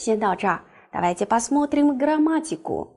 先到这儿。大白鸡巴斯莫特林格拉马吉古。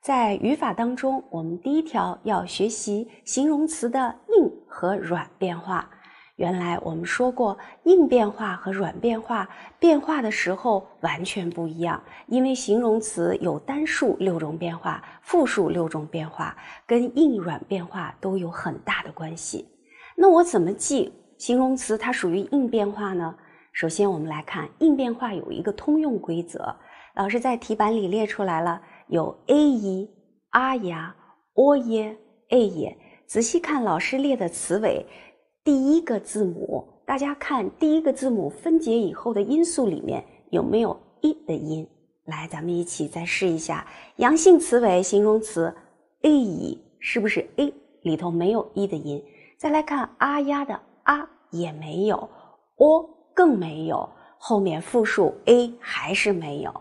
在语法当中，我们第一条要学习形容词的硬和软变化。原来我们说过，硬变化和软变化变化的时候完全不一样，因为形容词有单数六种变化，复数六种变化，跟硬软变化都有很大的关系。那我怎么记形容词它属于硬变化呢？首先，我们来看硬变化有一个通用规则，老师在题板里列出来了，有 a 一、啊呀、o 耶、a 也。仔细看老师列的词尾，第一个字母，大家看第一个字母分解以后的音素里面有没有 e 的音？来，咱们一起再试一下，阳性词尾形容词 a 一是不是 a 里头没有 e 的音？再来看啊呀的啊也没有 o。更没有后面复数 a 还是没有，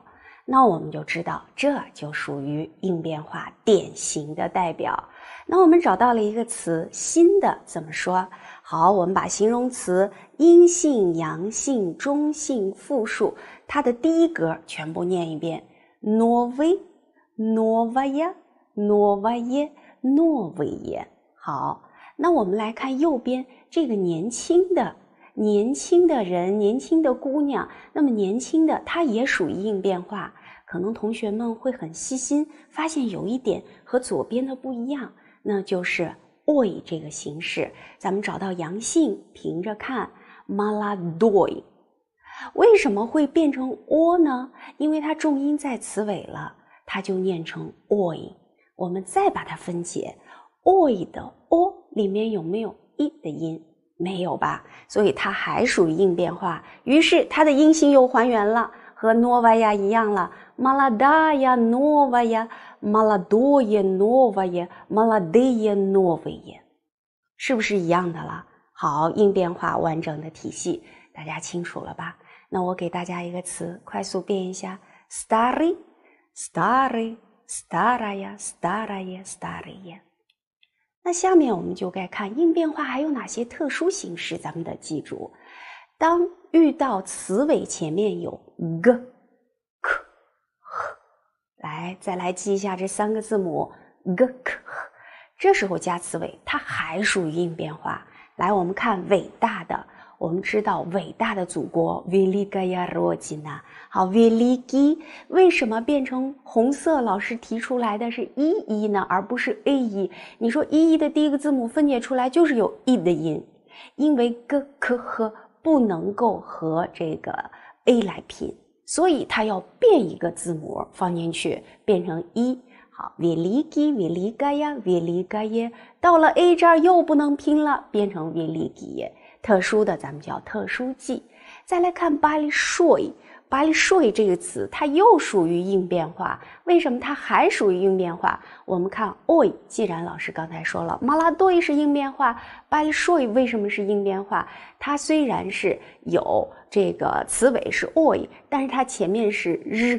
那我们就知道这就属于应变化典型的代表。那我们找到了一个词新的怎么说？好，我们把形容词阴性、阳性、中性复数它的第一格全部念一遍：挪威、诺瓦耶、诺瓦耶、诺维耶。好，那我们来看右边这个年轻的。年轻的人，年轻的姑娘，那么年轻的她也属于应变化。可能同学们会很细心，发现有一点和左边的不一样，那就是 oy 这个形式。咱们找到阳性，平着看 maladoy，为什么会变成 o 呢？因为它重音在词尾了，它就念成 oy。我们再把它分解，oy 的 o 里面有没有 e 的音？没有吧？所以它还属于硬变化，于是它的阴性又还原了，和 nova 呀一样了，malada a nova 呀，malado y a nova 呀 m a l a d y a nova 呀，是不是一样的了？好，硬变化完整的体系，大家清楚了吧？那我给大家一个词，快速变一下：starry，starry，staraya，staraya，staraya。那下面我们就该看硬变化还有哪些特殊形式，咱们得记住。当遇到词尾前面有 g、k、h，来，再来记一下这三个字母 g、k、h，这时候加词尾，它还属于硬变化。来，我们看伟大的。我们知道伟大的祖国，vili gaiya rojina。好，vili g，i 为什么变成红色？老师提出来的是一一呢，而不是 a 一。你说一一的第一个字母分解出来就是有 e 的音，因为 g k h 不能够和这个 a 来拼，所以它要变一个字母放进去，变成一。好，vili g，vili gaiya，vili g a y a 到了 a 这儿又不能拼了，变成 vili g。特殊的咱们叫特殊记，再来看 b s y 巴利睡，巴利 y 这个词它又属于硬变化。为什么它还属于硬变化？我们看 oy，既然老师刚才说了马拉多伊是硬变化，巴利 y 为什么是硬变化？它虽然是有这个词尾是 oy，但是它前面是日、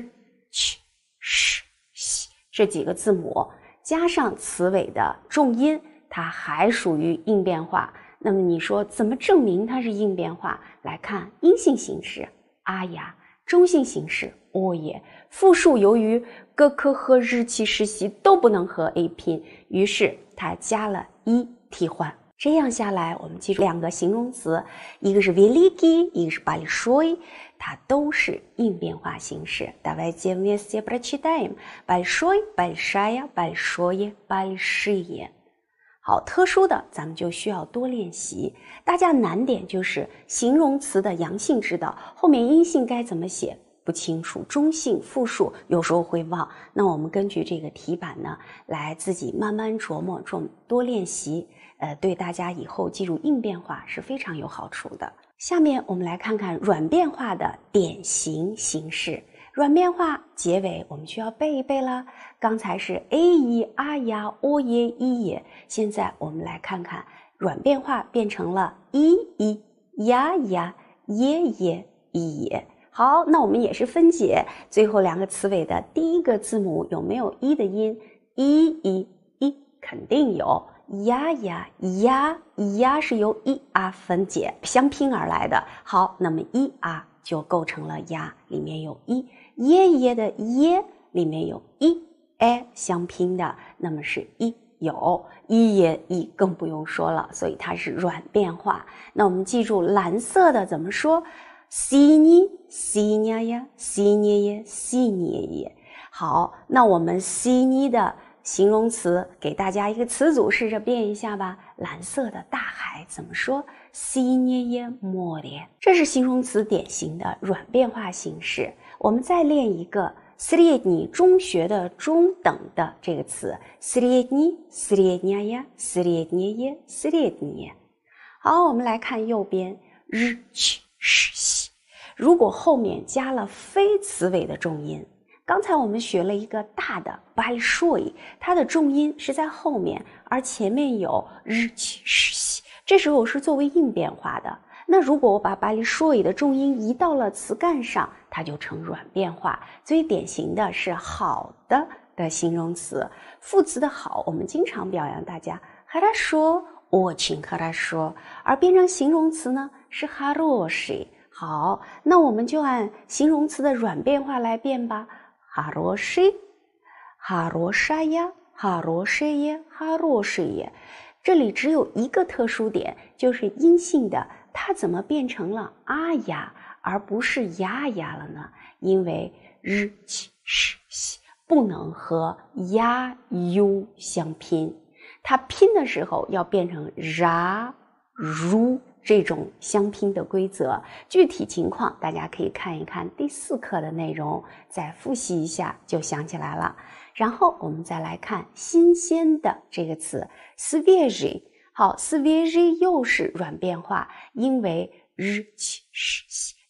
去、是、西这几个字母加上词尾的重音，它还属于硬变化。那么你说怎么证明它是硬变化？来看阴性形式啊呀；中性形式哦耶。复数由于各科和日期实习都不能和 A 拼，于是它加了一替换。这样下来，我们记住两个形容词，一个是 v i l i g i 一个是 b a l i s h o i 它都是硬变化形式。давайте вместе прочитаем б о л ь ш о s h о л ь ш а я i о л ь 好，特殊的咱们就需要多练习。大家难点就是形容词的阳性知道后面阴性该怎么写不清楚，中性复数有时候会忘。那我们根据这个题板呢，来自己慢慢琢磨，众多练习，呃，对大家以后记住硬变化是非常有好处的。下面我们来看看软变化的典型形式。软变化结尾，我们需要背一背了。刚才是 a 一啊呀 o 耶一也，现在我们来看看软变化变成了 i 一呀呀耶 e 一 i 也。好，那我们也是分解最后两个词尾的第一个字母有没有 i 的音？i 一一肯定有呀呀呀呀，是由 i 啊分解相拼而来的好，那么 i 啊就构成了呀，里面有 i。耶耶的耶里面有一 a 相拼的，那么是一有一耶一更不用说了，所以它是软变化。那我们记住蓝色的怎么说？si ni si ni ya si ni ya si ni ya 好，那我们 si ni 的形容词给大家一个词组，试着变一下吧。蓝色的大海怎么说？si ni ya mo li，这是形容词典型的软变化形式。我们再练一个，斯列尼中学的中等的这个词，斯列尼斯列尼亚呀，斯列尼亚呀，斯列尼。好，我们来看右边，日奇实习。如果后面加了非词尾的重音，刚才我们学了一个大的 short 它的重音是在后面，而前面有日奇实习，这时候是作为硬变化的。那如果我把“巴黎说语的重音移到了词干上，它就成软变化。最典型的是“好的”的形容词、副词的“好”，我们经常表扬大家。哈拉说：“我请哈拉说。”而变成形容词呢，是“哈罗西”。好，那我们就按形容词的软变化来变吧。哈罗西，哈罗沙呀，哈罗西耶，哈罗西耶。这里只有一个特殊点，就是阴性的它怎么变成了啊呀，而不是呀呀了呢？因为日气是不能和呀、u 相拼，它拼的时候要变成 ra ru。这种相拼的规则，具体情况大家可以看一看第四课的内容，再复习一下就想起来了。然后我们再来看“新鲜的”这个词 s v e ž í 好 s v e ž í 又是软变化，因为日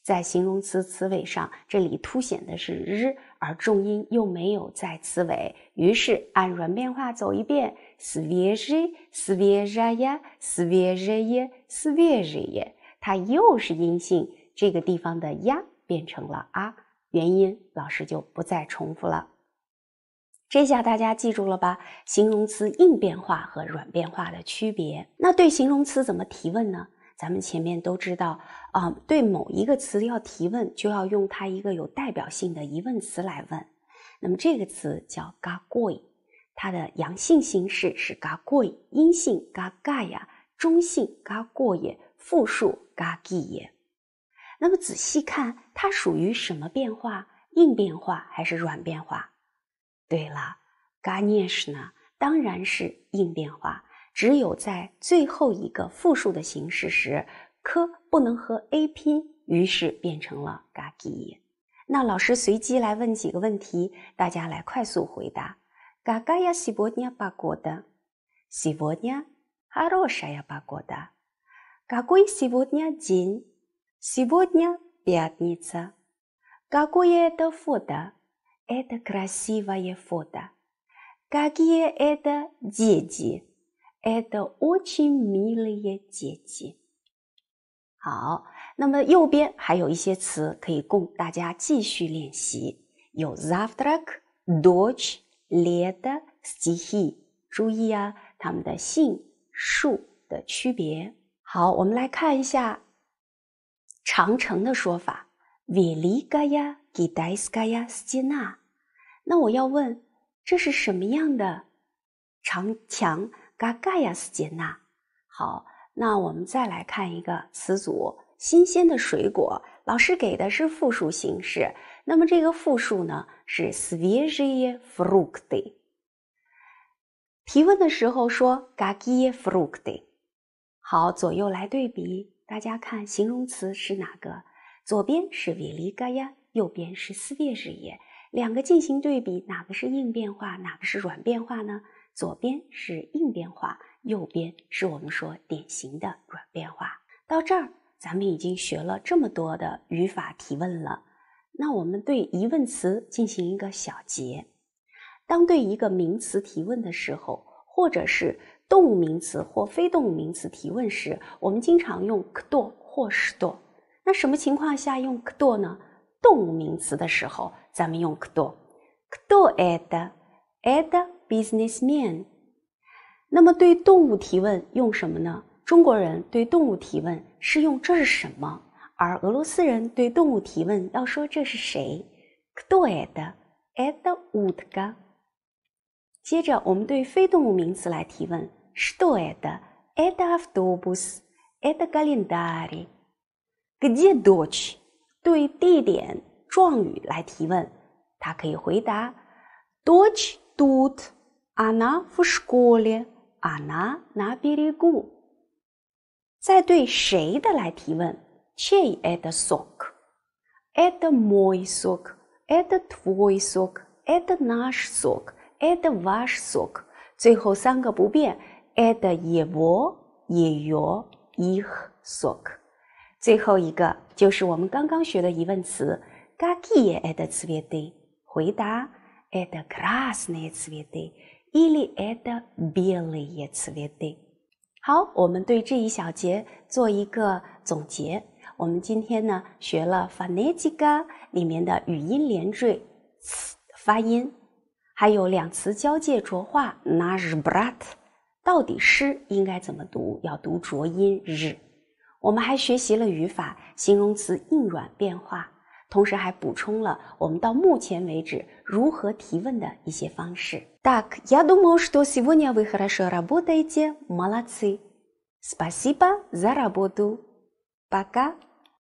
在形容词词尾上，这里凸显的是日。而重音又没有在词尾，于是按软变化走一遍 s v i j e s v i a j a s v i e j e s v i j j e 它又是阴性，这个地方的呀变成了啊，原因老师就不再重复了。这下大家记住了吧？形容词硬变化和软变化的区别。那对形容词怎么提问呢？咱们前面都知道啊，对某一个词要提问，就要用它一个有代表性的疑问词来问。那么这个词叫 ga goi，它的阳性形式是 ga goi，阴性 ga gaya，中性 ga g o y 复数 ga g e 那么仔细看，它属于什么变化？硬变化还是软变化？对了，ga n s h 呢？当然是硬变化。只有在最后一个复数的形式时，科不能和 a 拼，于是变成了 g a g i 那老师随机来问几个问题，大家来快速回答。Какая сегодня погода？с е г о 的。н я хорошая погода。Какой сегодня день？Сегодня п i т н и ц а Какое это фото？Это красивое фото。Какие это дети？ad ochimi l i a 姐姐。好，那么右边还有一些词可以供大家继续练习，有 zafdrak，dorch，led，stihy。注意啊，他们的姓数的区别。好，我们来看一下长城的说法 v i l i g a y a g i d a y s k a y a s t i n a 那我要问，这是什么样的长墙？嘎嘎呀斯杰纳，好，那我们再来看一个词组，新鲜的水果。老师给的是复数形式，那么这个复数呢是 s v i e z h e frukty。提问的时候说 gagie frukty。好，左右来对比，大家看形容词是哪个？左边是 v i l i g a y a 右边是 s v i e z h e 两个进行对比，哪个是硬变化，哪个是软变化呢？左边是硬变化，右边是我们说典型的软变化。到这儿，咱们已经学了这么多的语法提问了。那我们对疑问词进行一个小结：当对一个名词提问的时候，或者是动物名词或非动物名词提问时，我们经常用 kdo 或 shdo。那什么情况下用 kdo 呢？动物名词的时候，咱们用 kdo。kdo ed ed businessman。那么对动物提问用什么呢？中国人对动物提问是用“这是什么”，而俄罗斯人对动物提问要说“这是谁”。кто это это утка。接着我们对非动物名词来提问：что это это автобус это календарь。где дочь？对地点状语来提问，它可以回答：дочь д у е Ана в школе. Ана на берегу。再对谁的来提问？Чей это сок? Это мой сок. Это твой сок. Это наш сок. Это ваш сок。最后三个不变。Это его, её, их сок。最后一个就是我们刚刚学的疑问词。Какие это цветы？回答：Это красные цветы。伊利埃德比利耶词连读。好，我们对这一小节做一个总结。我们今天呢，学了 f n t i c a 里面的语音连缀、发音，还有两词交界浊化。n a 那 b r a t 到底是应该怎么读？要读浊音日。我们还学习了语法，形容词硬软变化。同时还补充了我们到目前为止如何提问的一些方式。Дак, яду моршдо с и в о н и ви хараша работије, молоци. Спасиба за работу. Пака.